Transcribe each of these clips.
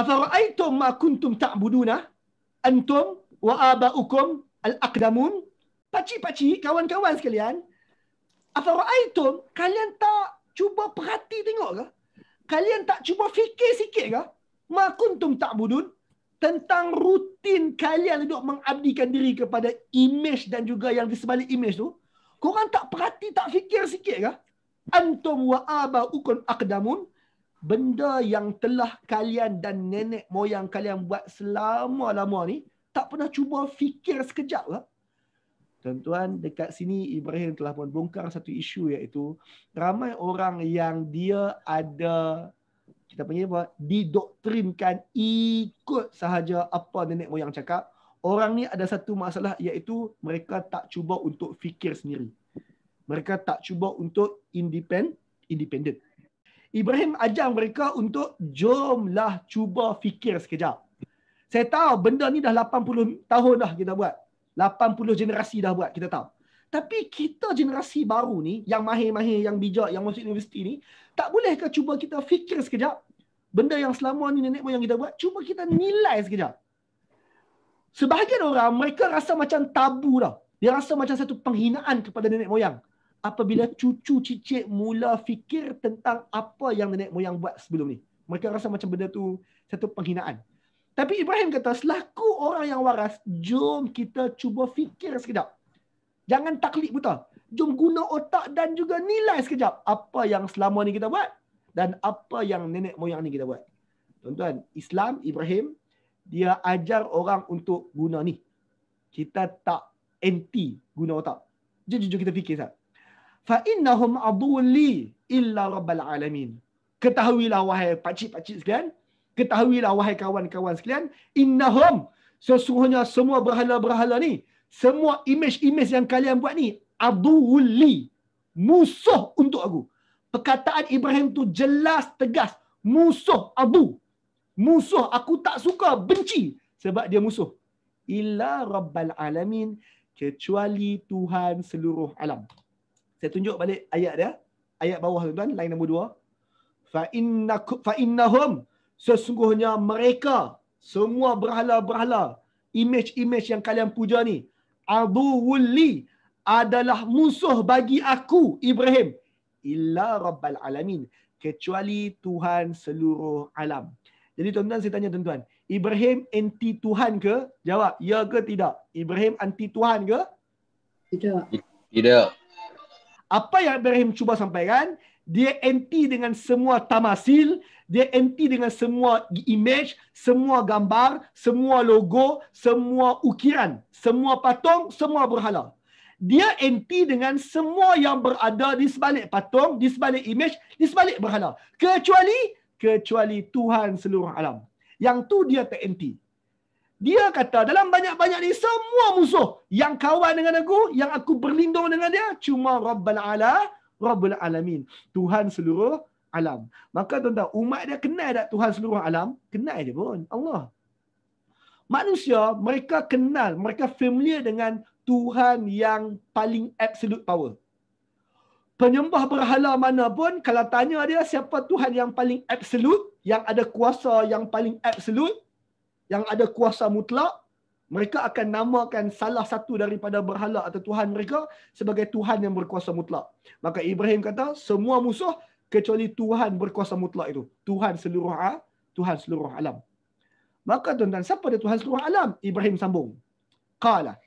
afara'aytum ma kuntum ta'buduna antum wa aba'ukum al-aqdamun paci-paci kawan-kawan sekalian afara'aytum kalian tak cuba perhati tengok ke kalian tak cuba fikir sikit ke ma kuntum ta'budun tentang rutin kalian untuk mengabdikan diri kepada image dan juga yang di sebalik image tu korang tak perhati tak fikir sikit ke antum wa aba'ukum aqdamun benda yang telah kalian dan nenek moyang kalian buat selama-lama ni tak pernah cuba fikir sekejap lah. Tuan-tuan, dekat sini Ibrahim telah pun bongkar satu isu iaitu ramai orang yang dia ada kita panggil apa? Didoktrinkan ikut sahaja apa nenek moyang cakap. Orang ni ada satu masalah iaitu mereka tak cuba untuk fikir sendiri. Mereka tak cuba untuk independent. independent. Ibrahim ajar mereka untuk jomlah cuba fikir sekejap. Saya tahu benda ni dah 80 tahun dah kita buat. 80 generasi dah buat kita tahu. Tapi kita generasi baru ni yang mahir-mahir yang bijak yang masuk universiti ni tak boleh ke cuba kita fikir sekejap benda yang selama ni nenek moyang kita buat cuba kita nilai sekejap. Sebahagian orang mereka rasa macam tabu dah. Dia rasa macam satu penghinaan kepada nenek moyang apabila cucu cicit mula fikir tentang apa yang nenek moyang buat sebelum ni. Mereka rasa macam benda tu satu penghinaan. Tapi Ibrahim kata, selaku orang yang waras, jom kita cuba fikir sekejap. Jangan taklik buta. Jom guna otak dan juga nilai sekejap apa yang selama ni kita buat dan apa yang nenek moyang ni kita buat. Tuan-tuan, Islam, Ibrahim, dia ajar orang untuk guna ni. Kita tak anti guna otak. Jom jujur kita fikir sekejap fa innahum adulli illa rabbal alamin ketahuilah wahai pak cik pak cik sekalian ketahuilah wahai kawan-kawan sekalian innahum sesungguhnya semua berhala-berhala ni semua imej-imej yang kalian buat ni adulli musuh untuk aku perkataan Ibrahim tu jelas tegas musuh abu musuh aku tak suka benci sebab dia musuh illa rabbal alamin kecuali Tuhan seluruh alam. Saya tunjuk balik ayat dia. Ayat bawah tu tuan, line nombor dua. Fa inna fa innahum sesungguhnya mereka semua berhala-berhala image-image yang kalian puja ni aduwli adalah musuh bagi aku Ibrahim illa rabbal alamin kecuali Tuhan seluruh alam. Jadi tuan-tuan saya tanya tuan-tuan, Ibrahim anti Tuhan ke? Jawab, ya ke tidak? Ibrahim anti Tuhan ke? Tidak. Tidak apa yang Ibrahim cuba sampaikan, dia anti dengan semua tamasil, dia anti dengan semua image, semua gambar, semua logo, semua ukiran, semua patung, semua berhala. Dia anti dengan semua yang berada di sebalik patung, di sebalik image, di sebalik berhala. Kecuali, kecuali Tuhan seluruh alam. Yang tu dia tak anti. Dia kata dalam banyak-banyak ni semua musuh yang kawan dengan aku, yang aku berlindung dengan dia cuma Rabbul Ala, Rabbul Alamin, Tuhan seluruh alam. Maka tuan-tuan, umat dia kenal tak Tuhan seluruh alam? Kenal dia pun. Allah. Manusia, mereka kenal, mereka familiar dengan Tuhan yang paling absolute power. Penyembah berhala mana pun, kalau tanya dia siapa Tuhan yang paling absolute, yang ada kuasa yang paling absolute, yang ada kuasa mutlak, mereka akan namakan salah satu daripada berhala atau Tuhan mereka sebagai Tuhan yang berkuasa mutlak. Maka Ibrahim kata, semua musuh kecuali Tuhan berkuasa mutlak itu. Tuhan seluruh A, Tuhan seluruh alam. Maka tuan-tuan, siapa dia Tuhan seluruh alam? Ibrahim sambung. Kala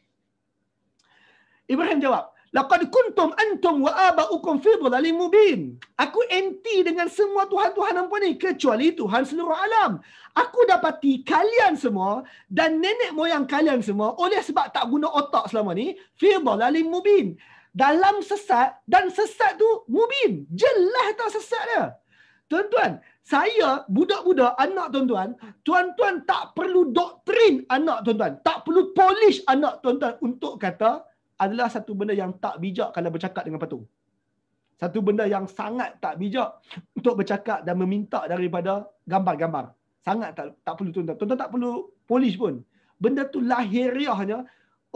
Ibrahim jawab. Laqad kuntum antum wa aba'ukum fi dhalalim mubin. Aku anti dengan semua tuhan-tuhan hangpa ni kecuali Tuhan seluruh alam. Aku dapati kalian semua dan nenek moyang kalian semua oleh sebab tak guna otak selama ni fi dhalalim mubin. Dalam sesat dan sesat tu mubin. Jelas tau sesat dia. Tuan-tuan, saya budak-budak anak tuan-tuan, tuan-tuan tak perlu doktrin anak tuan-tuan. Tak perlu polish anak tuan-tuan untuk kata adalah satu benda yang tak bijak kalau bercakap dengan patung. Satu benda yang sangat tak bijak untuk bercakap dan meminta daripada gambar-gambar. Sangat tak tak perlu tuan-tuan. Tuan-tuan tak perlu polish pun. Benda tu lahiriahnya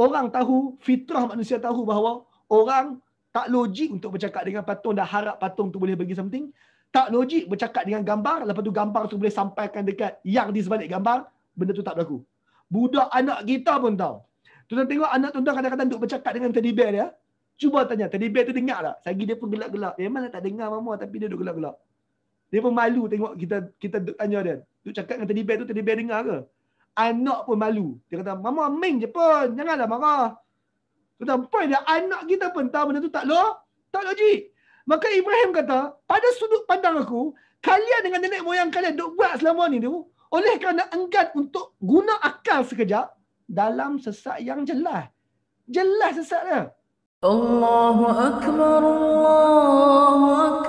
orang tahu, fitrah manusia tahu bahawa orang tak logik untuk bercakap dengan patung dan harap patung tu boleh bagi something. Tak logik bercakap dengan gambar, lepas tu gambar tu boleh sampaikan dekat yang di sebalik gambar, benda tu tak berlaku. Budak anak kita pun tahu. Tuan-tuan tengok anak tuan-tuan kadang-kadang duk bercakap dengan teddy bear dia. Cuba tanya, teddy bear tu dengar tak? Sagi dia pun gelak-gelak. Memang eh, tak dengar mama tapi dia duk gelak-gelak. Dia pun malu tengok kita kita duk tanya dia. Duk cakap dengan teddy bear tu, teddy bear dengar ke? Anak pun malu. Dia kata, mama ming je pun. Janganlah marah. Tuan-tuan, point dia, anak kita pun tahu benda tu tak lo, Tak logik. Maka Ibrahim kata, pada sudut pandang aku, kalian dengan nenek moyang kalian duk buat selama ni tu, oleh kerana enggan untuk guna akal sekejap, dalam sesak yang jelas. Jelas sesaknya. Allahu akbar Allahu akbar.